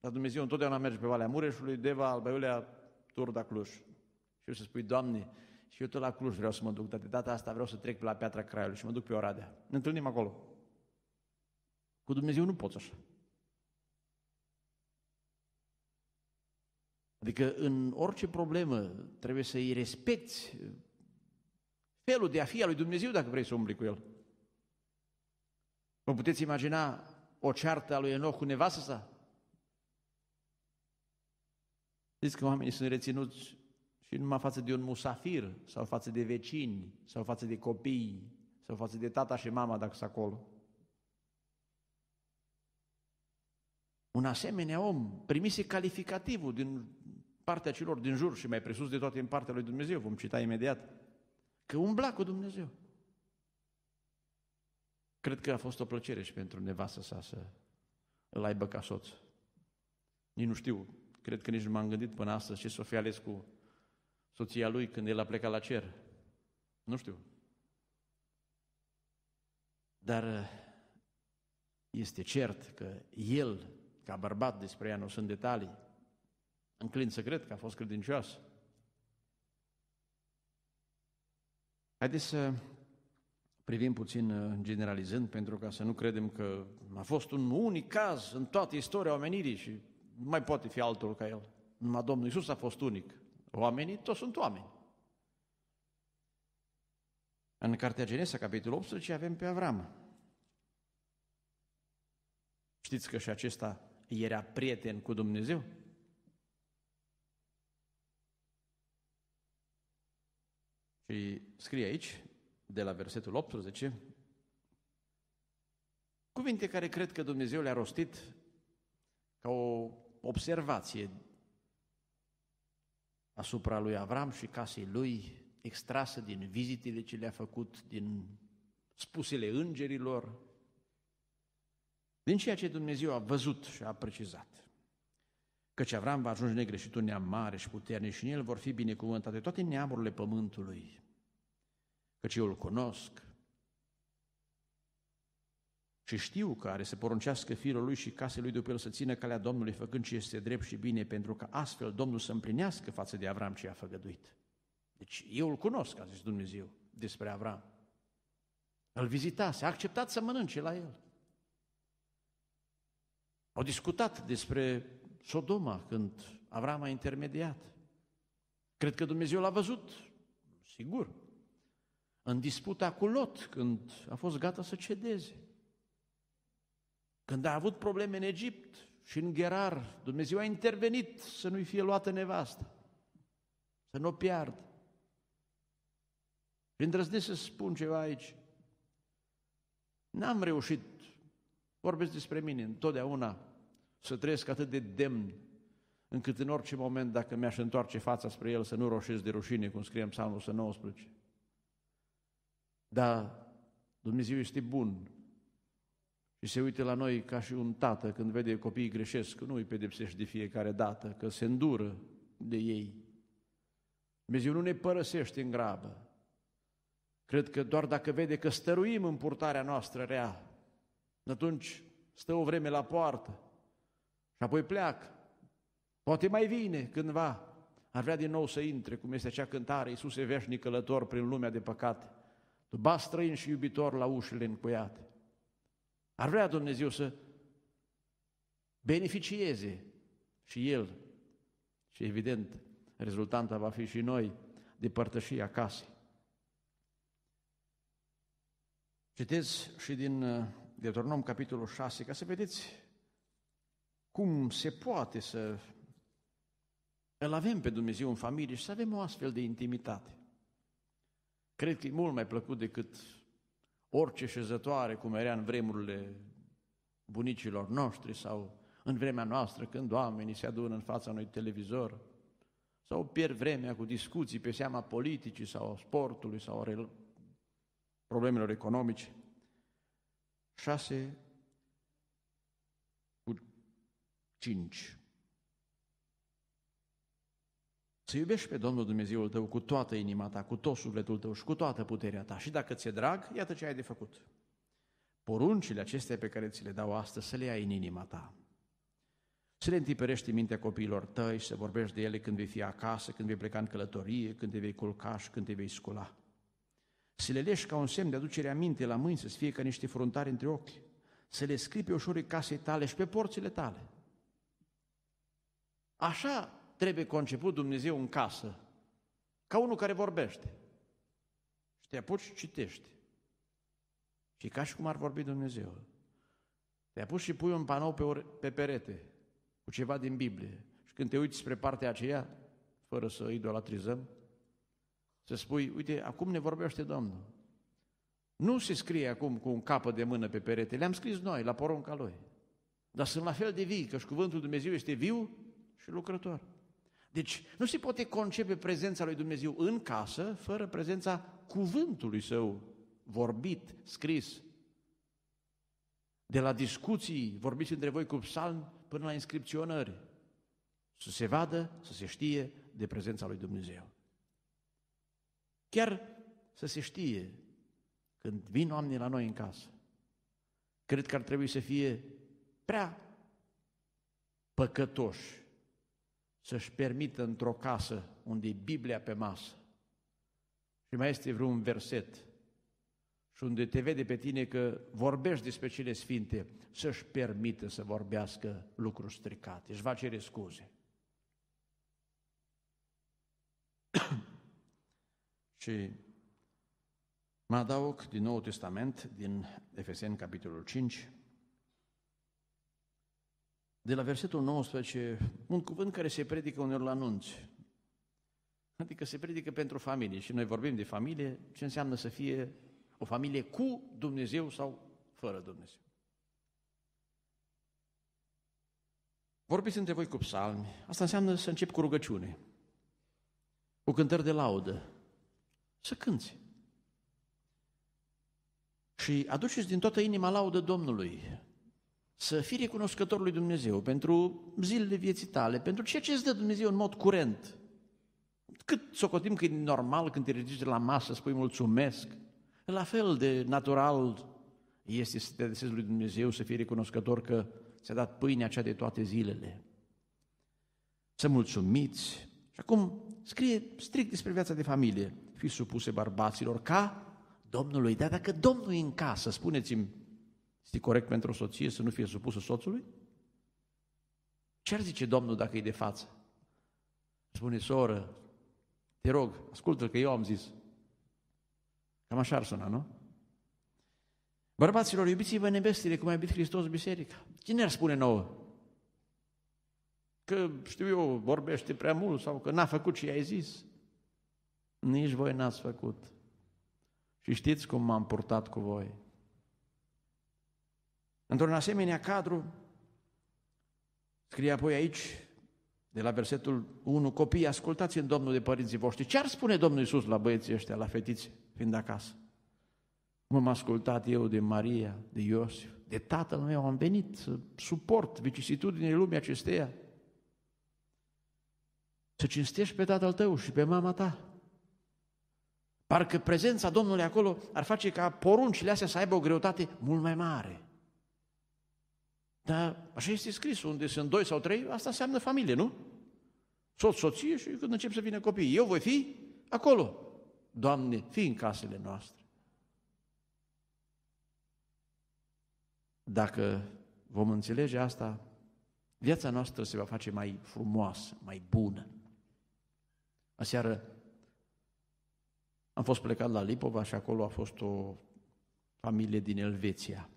Dar Dumnezeu întotdeauna merge pe Valea Mureșului, Deva, Alba Iulia, Turda, Cluj. Și eu să spui, Doamne, și eu tot la Cluj vreau să mă duc, dar de data asta vreau să trec pe la Piatra Craiului și mă duc pe Oradea. Ne întâlnim acolo. Cu Dumnezeu nu poți așa. Adică în orice problemă trebuie să-i respecti felul de a fi al lui Dumnezeu dacă vrei să umbli cu el. Vă puteți imagina o ceartă a lui Enoch cu nevastă sa? Știți că oamenii sunt reținuți și numai față de un musafir, sau față de vecini, sau față de copii, sau față de tata și mama dacă sunt acolo. Un asemenea om primise calificativul din partea celor din jur și mai presus de toate în partea lui Dumnezeu, vom cita imediat, că umbla cu Dumnezeu. Cred că a fost o plăcere și pentru nevastă sa să îl aibă ca soț. Nici nu știu, cred că nici nu m-am gândit până astăzi ce să fi ales cu soția lui când el a plecat la cer. Nu știu. Dar uh, este cert că el ca bărbat despre ea, nu sunt detalii. Înclin să cred că a fost credincioasă. Haideți să privim puțin uh, generalizând, pentru ca să nu credem că a fost un unic caz în toată istoria omenirii și nu mai poate fi altul ca el. Numai Domnul Isus a fost unic. Oamenii toți sunt oameni. În Cartea Genesa, capitolul 18, avem pe Avram. Știți că și acesta era prieten cu Dumnezeu? Și scrie aici, de la versetul 18, cuvinte care cred că Dumnezeu le-a rostit ca o observație asupra lui Avram și casei lui, extrasă din vizitele ce le-a făcut, din spusele îngerilor, din ceea ce Dumnezeu a văzut și a precizat. Căci Avram va ajunge negreșit un neam mare și puternic și în el vor fi binecuvântate toate neamurile pământului, căci eu îl cunosc și știu că are să poruncească firul lui și casei lui după el să țină calea Domnului, făcând ce este drept și bine, pentru că astfel Domnul să împlinească față de Avram ce a făgăduit. Deci eu îl cunosc, a zis Dumnezeu despre Avram. Îl vizitase, a acceptat să mănânce la el. Au discutat despre Sodoma când Avram a intermediat. Cred că Dumnezeu l-a văzut, sigur, în disputa cu Lot, când a fost gata să cedeze. Când a avut probleme în Egipt și în Gerar, Dumnezeu a intervenit să nu-i fie luată nevasta, să nu o piardă. Și îndrăznesc să spun ceva aici. N-am reușit Vorbesc despre mine întotdeauna, să trăiesc atât de demn, încât în orice moment, dacă mi-aș întoarce fața spre el, să nu roșesc de rușine, cum scrie în Psalmul 119. Dar Dumnezeu este bun și se uită la noi ca și un tată când vede copiii greșesc, nu îi pedepsești de fiecare dată, că se îndură de ei. Dumnezeu nu ne părăsește în grabă. Cred că doar dacă vede că stăruim în purtarea noastră rea, atunci stă o vreme la poartă și apoi pleacă. Poate mai vine cândva. Ar vrea din nou să intre, cum este acea cântare, Iisuse veșnic călător prin lumea de păcate. Tu ba străin și iubitor la ușile încuiate. Ar vrea Dumnezeu să beneficieze și El. Și evident, rezultanta va fi și noi de părtășii casei. Citez și din uh, Deuteronom, capitolul 6, ca să vedeți cum se poate să îl avem pe Dumnezeu în familie și să avem o astfel de intimitate. Cred că e mult mai plăcut decât orice șezătoare, cum era în vremurile bunicilor noștri sau în vremea noastră, când oamenii se adună în fața unui televizor, sau pierd vremea cu discuții pe seama politicii sau sportului sau problemelor economice. 6 cu 5. Să iubești pe Domnul Dumnezeul tău cu toată inima ta, cu tot sufletul tău și cu toată puterea ta. Și dacă ți-e drag, iată ce ai de făcut. Poruncile acestea pe care ți le dau astăzi, să le ai în inima ta. Să le întiperești în mintea copiilor tăi și să vorbești de ele când vei fi acasă, când vei pleca în călătorie, când te vei culca și când te vei scula să le lești ca un semn de aducere aminte la mâini, să fie ca niște frontare între ochi, să le scrii pe ușurii casei tale și pe porțile tale. Așa trebuie conceput Dumnezeu în casă, ca unul care vorbește. Și te apuci și citești. Și ca și cum ar vorbi Dumnezeu. Te apuci și pui un panou pe, ori, pe perete cu ceva din Biblie. Și când te uiți spre partea aceea, fără să idolatrizăm, să spui, uite, acum ne vorbește Domnul. Nu se scrie acum cu un capăt de mână pe perete, le-am scris noi, la porunca Lui. Dar sunt la fel de vii, și Cuvântul Dumnezeu este viu și lucrător. Deci nu se poate concepe prezența lui Dumnezeu în casă fără prezența cuvântului său vorbit, scris. De la discuții vorbiți între voi cu psalm până la inscripționări. Să se vadă, să se știe de prezența lui Dumnezeu. Chiar să se știe când vin oamenii la noi în casă. Cred că ar trebui să fie prea păcătoși să-și permită într-o casă unde e Biblia pe masă și mai este vreun verset și unde te vede pe tine că vorbești despre cele sfinte, să-și permită să vorbească lucruri stricate, își va cere scuze. Și mă adaug din Noul Testament, din Efesen, capitolul 5, de la versetul 19, un cuvânt care se predică uneori la anunți. Adică se predică pentru familie și noi vorbim de familie, ce înseamnă să fie o familie cu Dumnezeu sau fără Dumnezeu. Vorbiți între voi cu psalmi, asta înseamnă să încep cu rugăciune, cu cântări de laudă, să cânți. Și aduceți din toată inima laudă Domnului, să fii recunoscător lui Dumnezeu pentru zilele vieții tale, pentru ceea ce îți dă Dumnezeu în mod curent. Cât socotim că e normal când te ridici la masă, spui mulțumesc, la fel de natural este să te adresezi lui Dumnezeu, să fii recunoscător că ți-a dat pâinea cea de toate zilele. Să mulțumiți. Și acum scrie strict despre viața de familie fi supuse bărbaților ca Domnului. Dar dacă Domnul e în casă, spuneți-mi, este corect pentru o soție să nu fie supusă soțului? Ce ar zice Domnul dacă e de față? Spune, soră, te rog, ascultă că eu am zis. Cam așa ar suna, nu? Bărbaților, iubiți-vă nevestele cum a iubit Hristos biserica. Cine ar spune nouă? Că, știu eu, vorbește prea mult sau că n-a făcut ce i-ai zis nici voi n-ați făcut. Și știți cum m-am purtat cu voi. Într-un asemenea cadru, scrie apoi aici, de la versetul 1, copii ascultați în Domnul de părinții voștri. Ce ar spune Domnul Iisus la băieții ăștia, la fetițe, fiind acasă? M-am ascultat eu de Maria, de Iosif, de tatăl meu, am venit să suport vicisitudinile lumii acesteia. Să cinstești pe tatăl tău și pe mama ta. Parcă prezența Domnului acolo ar face ca poruncile astea să aibă o greutate mult mai mare. Dar așa este scris, unde sunt doi sau trei, asta înseamnă familie, nu? Soț, soție și când încep să vină copii. Eu voi fi acolo. Doamne, fi în casele noastre. Dacă vom înțelege asta, viața noastră se va face mai frumoasă, mai bună. Aseară am fost plecat la Lipova și acolo a fost o familie din Elveția.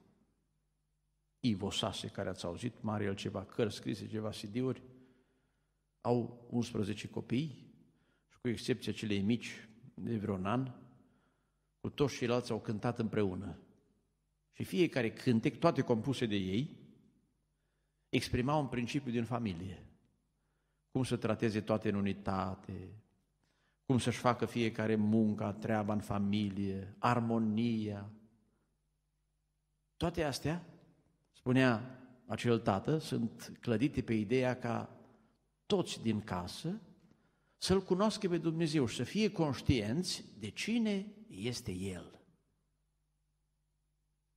Ivo Sase, care ați auzit, mare el ceva cărți scrise, ceva CD-uri, au 11 copii și cu excepția celei mici de vreo an, cu toți ceilalți au cântat împreună. Și fiecare cântec, toate compuse de ei, exprima un principiu din familie. Cum să trateze toate în unitate, cum să-și facă fiecare munca, treaba în familie, armonia. Toate astea, spunea acel tată, sunt clădite pe ideea ca toți din casă să-L cunoască pe Dumnezeu și să fie conștienți de cine este El.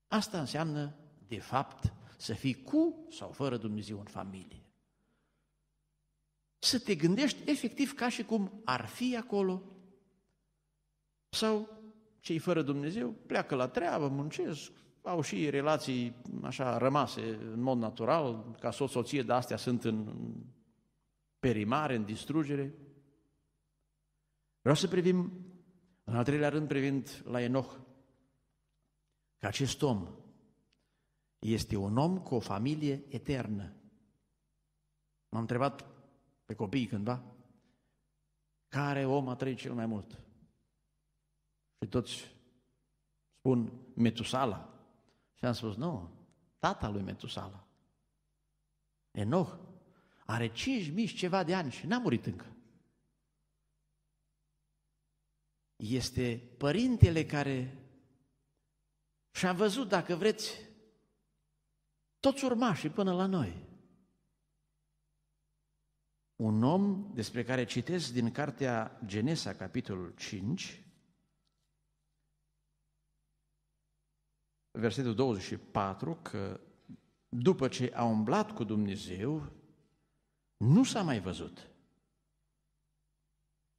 Asta înseamnă, de fapt, să fii cu sau fără Dumnezeu în familie să te gândești efectiv ca și cum ar fi acolo. Sau cei fără Dumnezeu pleacă la treabă, muncesc, au și relații așa rămase în mod natural, ca soț-soție, dar astea sunt în perimare, în distrugere. Vreau să privim, în al treilea rând, privind la Enoch, că acest om este un om cu o familie eternă. M-am întrebat pe copii cândva, care om a trăit cel mai mult? Și toți spun Metusala. Și am spus, nu, tata lui Metusala. Enoch are 5.000 ceva de ani și n-a murit încă. Este părintele care și-a văzut, dacă vreți, toți urmașii până la noi un om despre care citesc din cartea Genesa, capitolul 5, versetul 24, că după ce a umblat cu Dumnezeu, nu s-a mai văzut.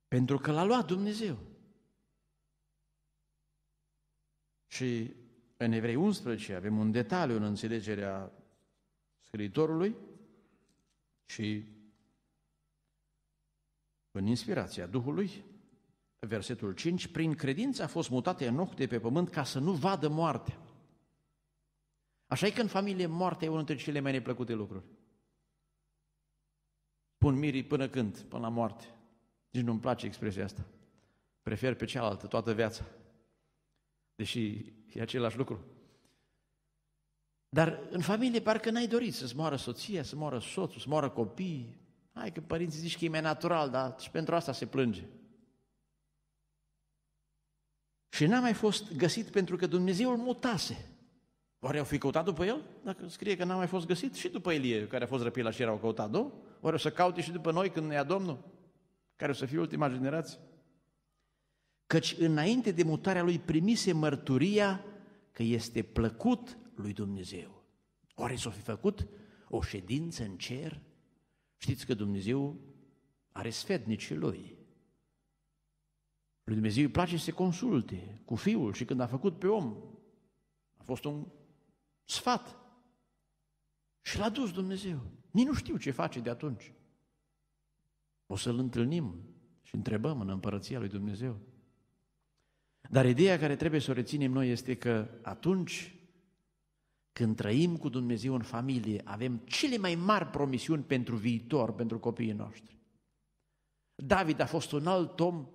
Pentru că l-a luat Dumnezeu. Și în Evrei 11 avem un detaliu în înțelegerea scriitorului și în inspirația Duhului, versetul 5, prin credință a fost mutat Enoch de pe pământ ca să nu vadă moartea. Așa e că în familie moartea e unul dintre cele mai neplăcute lucruri. Pun mirii până când? Până la moarte. Nici nu-mi place expresia asta. Prefer pe cealaltă toată viața. Deși e același lucru. Dar în familie parcă n-ai dorit să-ți moară soția, să moară soțul, să moară copiii, Hai că părinții zici că e mai natural, dar și pentru asta se plânge. Și n-a mai fost găsit pentru că Dumnezeu îl mutase. Oare au fi căutat după el? Dacă scrie că n-a mai fost găsit și după elie, care a fost răpit la și erau căutat, nu? Oare o să caute și după noi când ne ia Domnul? Care o să fie ultima generație? Căci înainte de mutarea lui primise mărturia că este plăcut lui Dumnezeu. Oare s-o fi făcut o ședință în cer Știți că Dumnezeu are sfetnicii Lui. Lui Dumnezeu îi place să se consulte cu Fiul și când a făcut pe om, a fost un sfat. Și l-a dus Dumnezeu. Nici nu știu ce face de atunci. O să-L întâlnim și întrebăm în împărăția lui Dumnezeu. Dar ideea care trebuie să o reținem noi este că atunci când trăim cu Dumnezeu în familie, avem cele mai mari promisiuni pentru viitor, pentru copiii noștri. David a fost un alt om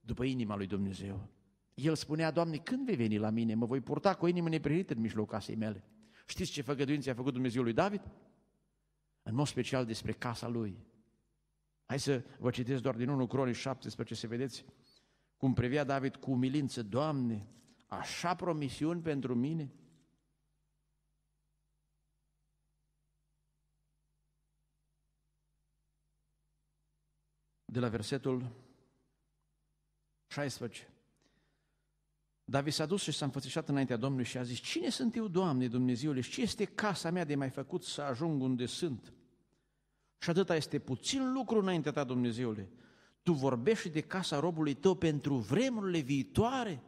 după inima lui Dumnezeu. El spunea, Doamne, când vei veni la mine? Mă voi purta cu o inimă neprihănită în mijlocul casei mele. Știți ce făgăduințe a făcut Dumnezeu lui David? În mod special despre casa lui. Hai să vă citesc doar din 1 Cronii 17 să vedeți cum previa David cu umilință, Doamne, așa promisiuni pentru mine – de la versetul 16. David s-a dus și s-a înfățișat înaintea Domnului și a zis, Cine sunt eu, Doamne Dumnezeule, și ce este casa mea de mai făcut să ajung unde sunt? Și atâta este puțin lucru înaintea ta, Dumnezeule. Tu vorbești de casa robului tău pentru vremurile viitoare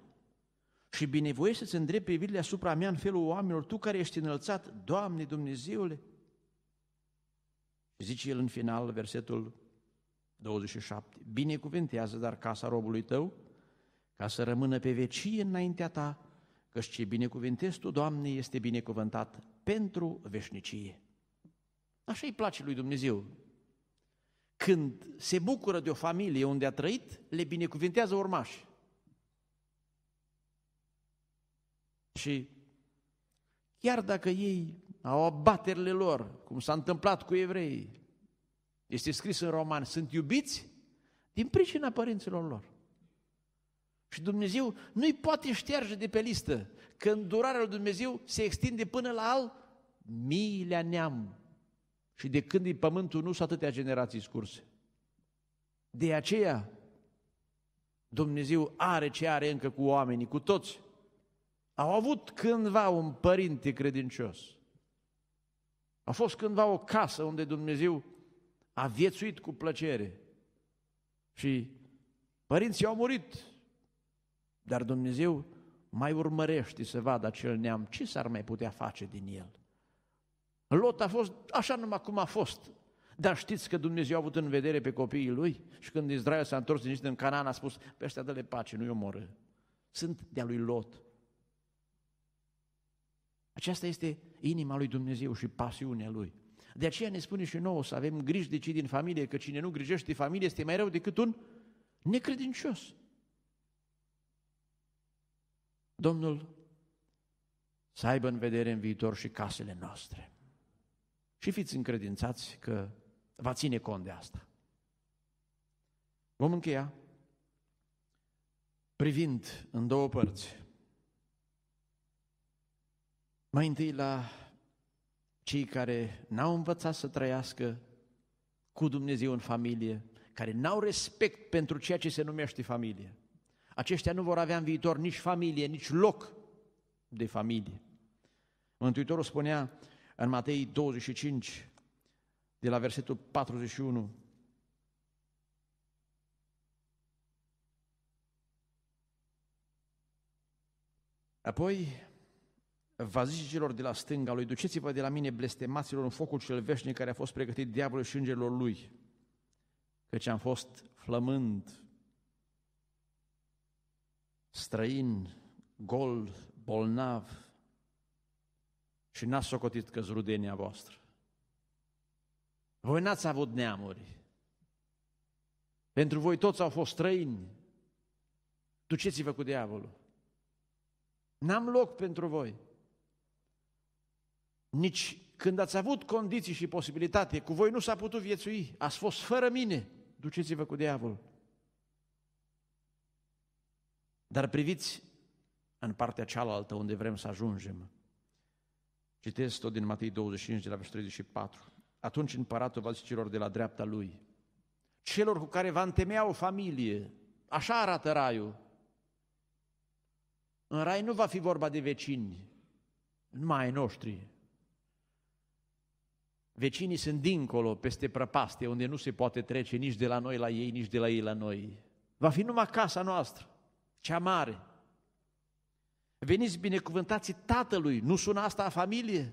și binevoie să-ți îndrept privirile asupra mea în felul oamenilor, tu care ești înălțat, Doamne Dumnezeule. Zice el în final, versetul 27. Binecuvântează dar casa robului tău, ca să rămână pe vecie înaintea ta, căci ce binecuvântezi tu, Doamne, este binecuvântat pentru veșnicie. Așa îi place lui Dumnezeu. Când se bucură de o familie unde a trăit, le binecuvântează urmași. Și chiar dacă ei au abaterile lor, cum s-a întâmplat cu evreii, este scris în roman, sunt iubiți din pricina părinților lor. Și Dumnezeu nu-i poate șterge de pe listă, că îndurarea lui Dumnezeu se extinde până la al miilea neam. Și de când e pământul, nu sunt atâtea generații scurse. De aceea, Dumnezeu are ce are încă cu oamenii, cu toți. Au avut cândva un părinte credincios. A fost cândva o casă unde Dumnezeu a viețuit cu plăcere. Și părinții au murit, dar Dumnezeu mai urmărește să vadă acel neam ce s-ar mai putea face din el. Lot a fost așa numai cum a fost, dar știți că Dumnezeu a avut în vedere pe copiii lui? Și când Israel s-a întors din în Canaan, a spus, pe ăștia dă-le pace, nu-i omoră. Sunt de-a lui Lot. Aceasta este inima lui Dumnezeu și pasiunea lui. De aceea ne spune și nouă să avem grijă de cei din familie, că cine nu grijește familie este mai rău decât un necredincios. Domnul să aibă în vedere în viitor și casele noastre. Și fiți încredințați că va ține cont de asta. Vom încheia privind în două părți. Mai întâi la cei care n-au învățat să trăiască cu Dumnezeu în familie, care n-au respect pentru ceea ce se numește familie. Aceștia nu vor avea în viitor nici familie, nici loc de familie. Mântuitorul spunea în Matei 25, de la versetul 41, Apoi, va zice celor de la stânga lui, duceți-vă de la mine blestemaților în focul cel veșnic care a fost pregătit diavolul și îngerilor lui, căci am fost flămând, străin, gol, bolnav și n-ați socotit că zrudenia voastră. Voi n-ați avut neamuri. Pentru voi toți au fost străini. Duceți-vă cu diavolul. N-am loc pentru voi. Nici când ați avut condiții și posibilitate, cu voi nu s-a putut viețui, ați fost fără mine, duceți-vă cu diavolul. Dar priviți în partea cealaltă unde vrem să ajungem. Citesc tot din Matei 25, de la versetul 34. Atunci împăratul va zice celor de la dreapta lui, celor cu care va întemeia o familie, așa arată raiul. În rai nu va fi vorba de vecini, numai ai noștri, Vecinii sunt dincolo, peste prăpastie, unde nu se poate trece nici de la noi la ei, nici de la ei la noi. Va fi numai casa noastră, cea mare. Veniți binecuvântați Tatălui, nu sună asta a familie?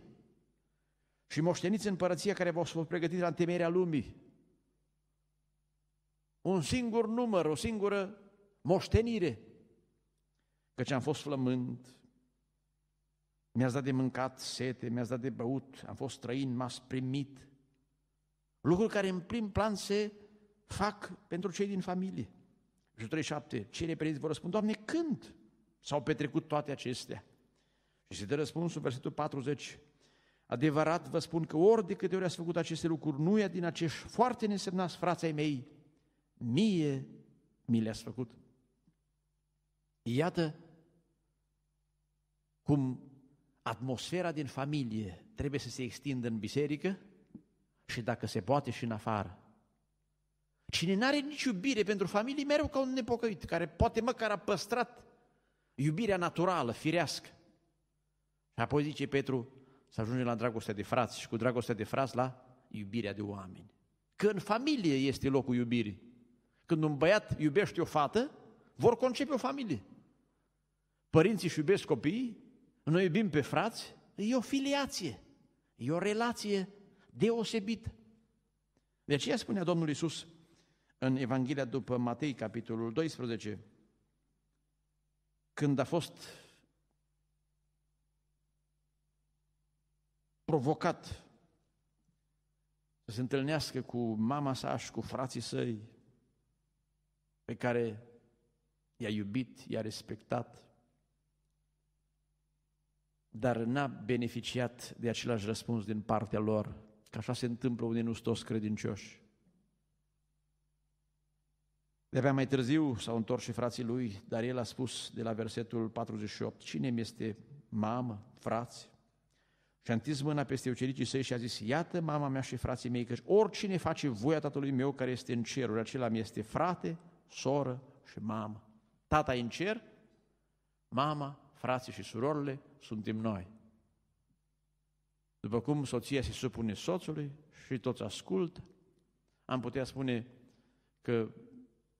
Și moșteniți împărăția care v-a fost pregătită la temerea lumii. Un singur număr, o singură moștenire. Căci am fost flământ, mi-ați dat de mâncat sete, mi-ați dat de băut, am fost străin, m-ați primit. Lucruri care în prim plan se fac pentru cei din familie. Și 37, cei reperiți vor răspund, Doamne, când s-au petrecut toate acestea? Și se dă răspunsul versetul 40, Adevărat vă spun că ori de câte ori ați făcut aceste lucruri, nu e din acești foarte nesemnați frații mei, mie mi le-ați făcut. Iată cum atmosfera din familie trebuie să se extindă în biserică și dacă se poate și în afară. Cine n-are nici iubire pentru familie, mereu ca un nepocăit, care poate măcar a păstrat iubirea naturală, firească. Și apoi zice Petru, să ajunge la dragostea de frați și cu dragostea de frați la iubirea de oameni. Că în familie este locul iubirii. Când un băiat iubește o fată, vor concepe o familie. Părinții își iubesc copiii, noi iubim pe frați, e o filiație, e o relație deosebită. De aceea spunea Domnul Isus în Evanghelia după Matei, capitolul 12, când a fost provocat să se întâlnească cu mama sa și cu frații săi, pe care i-a iubit, i-a respectat, dar n-a beneficiat de același răspuns din partea lor, că așa se întâmplă unii nu toți credincioși. De-abia mai târziu s-au întors și frații lui, dar el a spus de la versetul 48, cine mi este mamă, frați? Și a întins mâna peste ucenicii săi și a zis, iată mama mea și frații mei, că oricine face voia tatălui meu care este în ceruri, acela mi este frate, soră și mamă. Tata e în cer, mama, frații și surorile suntem noi. După cum soția se supune soțului și toți ascultă, am putea spune că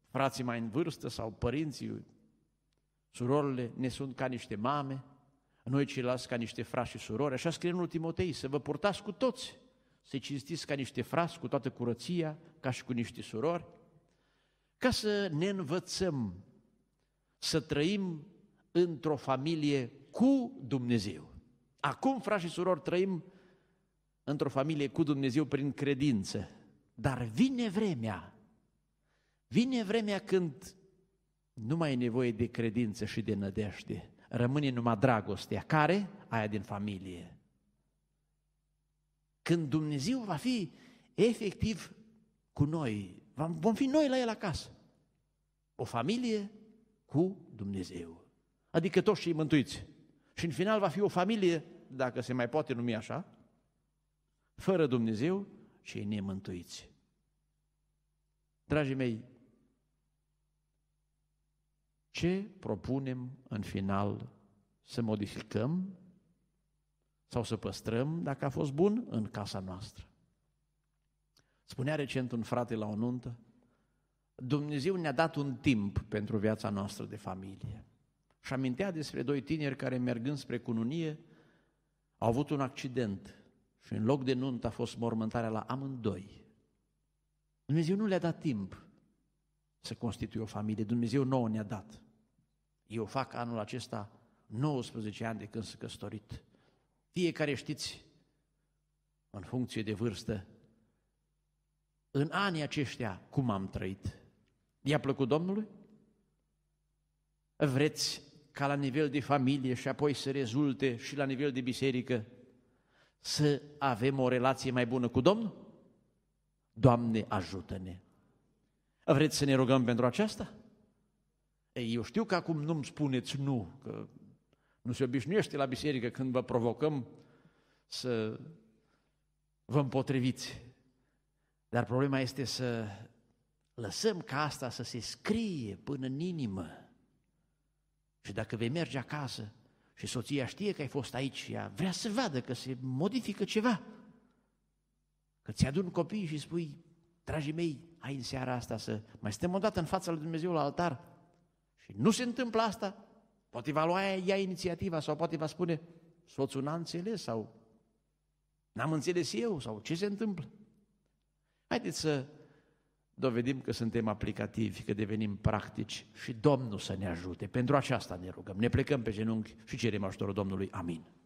frații mai în vârstă sau părinții, surorile, ne sunt ca niște mame, noi ceilalți ca niște frați și surori. Așa scrie în Timotei, să vă purtați cu toți, să cinstiți ca niște frați, cu toată curăția, ca și cu niște surori, ca să ne învățăm să trăim într-o familie cu Dumnezeu. Acum, frați și surori, trăim într-o familie cu Dumnezeu prin credință. Dar vine vremea, vine vremea când nu mai e nevoie de credință și de nădejde. Rămâne numai dragostea. Care? Aia din familie. Când Dumnezeu va fi efectiv cu noi, vom fi noi la el acasă. O familie cu Dumnezeu. Adică toți cei mântuiți. Și în final va fi o familie, dacă se mai poate numi așa, fără Dumnezeu, cei nemântuiți. Dragii mei, ce propunem în final să modificăm sau să păstrăm, dacă a fost bun, în casa noastră? Spunea recent un frate la o nuntă, Dumnezeu ne-a dat un timp pentru viața noastră de familie. Și amintea despre doi tineri care, mergând spre cununie, au avut un accident și în loc de nuntă a fost mormântarea la amândoi. Dumnezeu nu le-a dat timp să constituie o familie, Dumnezeu nouă ne-a dat. Eu fac anul acesta 19 ani de când sunt căsătorit. Fiecare știți, în funcție de vârstă, în anii aceștia, cum am trăit? I-a plăcut Domnului? Vreți ca la nivel de familie și apoi să rezulte și la nivel de biserică, să avem o relație mai bună cu Domnul? Doamne, ajută-ne! Vreți să ne rugăm pentru aceasta? Ei, eu știu că acum nu-mi spuneți nu, că nu se obișnuiește la biserică când vă provocăm să vă împotriviți. Dar problema este să lăsăm ca asta să se scrie până în inimă. Și dacă vei merge acasă și soția știe că ai fost aici și ea vrea să vadă că se modifică ceva, că ți-adun copiii și spui, dragii mei, ai în seara asta să mai stăm o dată în fața lui Dumnezeu la altar și nu se întâmplă asta, poate va lua ea inițiativa sau poate va spune, soțul n-a înțeles sau n-am înțeles eu sau ce se întâmplă. Haideți să dovedim că suntem aplicativi, că devenim practici și Domnul să ne ajute. Pentru aceasta ne rugăm. Ne plecăm pe genunchi și cerem ajutorul Domnului. Amin.